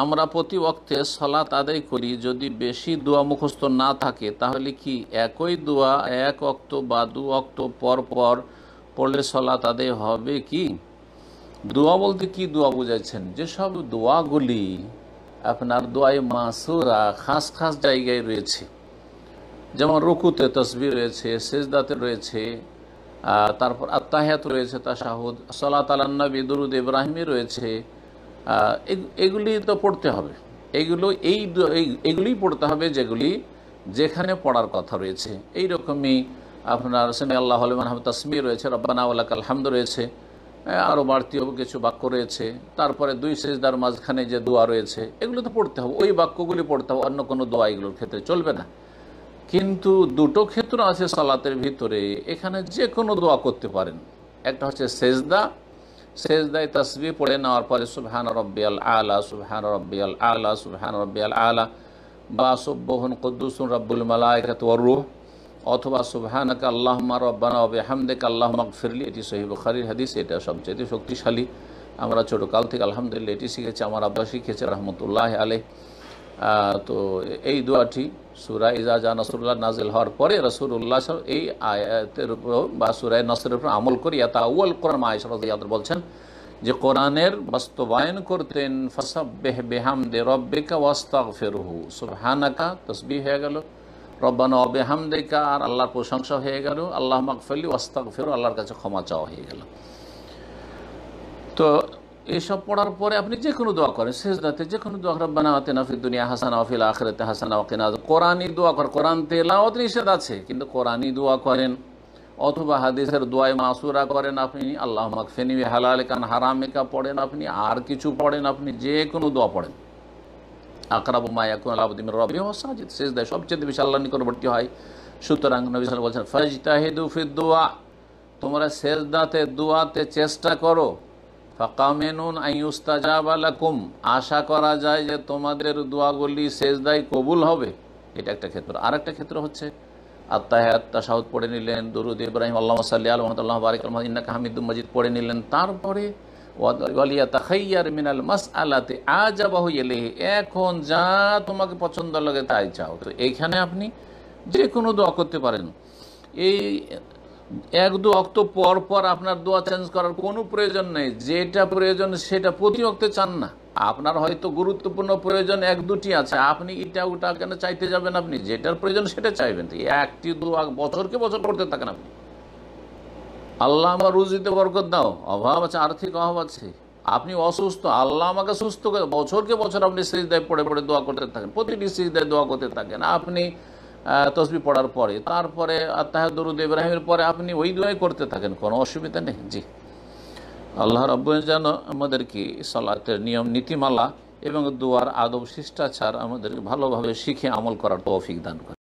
আমরা প্রতি অক্তে সলাত আদায় করি যদি বেশি দোয়া মুখস্থ না থাকে তাহলে কি একই দোয়া এক অক্ত বা দু অক্ত পর পর পড়লে সলাত আদায় হবে কি দোয়া বলতে কি দোয়া বুঝাইছেন যেসব দোয়াগুলি আপনার দোয়ায় মাসুরা খাস খাস জায়গায় রয়েছে যেমন রুকুতে তসবি রয়েছে সেজদাতে রয়েছে তারপর আত্মাহাত রয়েছে তা সলাত আলান্নবী দরুদ ইব্রাহিমী রয়েছে এগুলি তো পড়তে হবে এগুলো এই এগুলিই পড়তে হবে যেগুলি যেখানে পড়ার কথা রয়েছে এই রকমই আপনার সেমি আল্লাহ আলমান আহমদ তাসমি রয়েছে রব্বানা আল্লাহ কালহামদ রয়েছে আরও বাড়তিও কিছু বাক্য রয়েছে তারপরে দুই সেজদার মাঝখানে যে দোয়া রয়েছে এগুলো তো পড়তে হবে ওই বাক্যগুলি পড়তে হবে অন্য কোনো দোয়া এগুলোর ক্ষেত্রে চলবে না কিন্তু দুটো ক্ষেত্র আছে সালাতের ভিতরে এখানে যে কোনো দোয়া করতে পারেন একটা হচ্ছে সেজদা সেজদাই তসবি পড়ে নেওয়ার পরে সুবহান রব্বিয়াল আলা সুবহান রব্বিয়াল আলা সুবহান রব্বিয়াল আলা বা সুবহন কুদ্দুসুন রব্বুল মালায়কাত ওয়ারুহ অথবা সুবহানাক আল্লাহমা রব্বানা হামদেক আল্লাহ মকফিরলি এটি সহি বুখারির হাদিস এটা সবচেয়ে শক্তিশালী আমরা ছোটকাল থেকে আলহামদুলিল্লাহ এটি শিখেছি আমার আব্বা শিখেছে রহমতুল্লাহ আলহ তো এই দোয়াটি সুরা ইজা নসরুল্লাহ নাজিল হওয়ার পরে উল্লাহ এই আয়াতের উপর বা সুরায় নসরের উপর আমল করি তা আউ্ল কোরআন মায়াদ বলছেন যে কোরআনের বাস্তবায়ন করতেন বেহ বেহাম দে রব্বেকা ওয়াস্তাক ফেরহু সুবহানাকা তসবি হয়ে গেল রব্বানা অবেহাম দেকা আর আল্লাহর প্রশংসা হয়ে গেল আল্লাহ মাক ফেলি ওয়াস্তাক ফেরু আল্লাহর কাছে ক্ষমা চাওয়া হয়ে গেল তো এসব পড়ার পরে আপনি যে কোনো দোয়া করেন শেষদাতে যে কোনো দোয়া রব্বানা আতেন আফিল দুনিয়া হাসান আফিল আখরাতে হাসান ওকেনা কোরআনই দোয়া করেন কোরআন তেলাওয়াত নিষেধ আছে কিন্তু কোরআনই দোয়া করেন অথবা হাদিসের দোয়ায় মাসুরা করেন আপনি আল্লাহ ফেনি হালাল কান হারামেকা পড়েন আপনি আর কিছু পড়েন আপনি যে কোনো দোয়া পড়েন আকরাবু মায়াকুন আলাবুদ্দিন রবি সাজিদ শেষ দেয় সবচেয়ে বেশি আল্লাহ নিকটবর্তী হয় সুতরাং নবী বলছেন ফজ তাহিদু দোয়া তোমরা শেষদাতে দোয়াতে চেষ্টা করো ফাকামেনুন আইউস্তাজাব আলাকুম আশা করা যায় যে তোমাদের দোয়াগুলি সেজদায় কবুল হবে এটা একটা ক্ষেত্র আর একটা ক্ষেত্র হচ্ছে আত্মাহাত সাউদ পড়ে নিলেন দুরুদ ইব্রাহিম আল্লাহ সাল্লি আলহামতুল্লাহ বারিক আলহাম ইন্না হামিদুল মজিদ পড়ে নিলেন তারপরে ওয়ালিয়া তাহাইয়ার মিনাল মাস আলাতে আজাবাহু এলেহি এখন যা তোমাকে পছন্দ লাগে তাই চাও তো এইখানে আপনি যে কোনো দোয়া করতে পারেন এই এক দু অক্ত পর পর আপনার দোয়া চেঞ্জ করার কোনো প্রয়োজন নেই যেটা প্রয়োজন সেটা প্রতি অক্তে চান না আপনার হয়তো গুরুত্বপূর্ণ প্রয়োজন এক দুটি আছে আপনি এটা ওটা কেন চাইতে যাবেন আপনি যেটার প্রয়োজন সেটা চাইবেন একটি দু এক বছরকে বছর করতে থাকেন আপনি আল্লাহ আমার রুজিতে বরকত দাও অভাব আছে আর্থিক অভাব আছে আপনি অসুস্থ আল্লাহ আমাকে সুস্থ বছরকে বছর আপনি সিজদায় পড়ে পড়ে দোয়া করতে থাকেন প্রতিটি সিজদায় দোয়া করতে থাকেন আপনি তসবি পড়ার পরে তারপরে আত্মাহ ইব্রাহিমের পরে আপনি ওই দোয়াই করতে থাকেন কোনো অসুবিধা নেই জি আল্লাহ রব যেন আমাদেরকে সালাতের নিয়ম নীতিমালা এবং দোয়ার আদব শিষ্টাচার আমাদেরকে ভালোভাবে শিখে আমল করার তৌফিক দান করে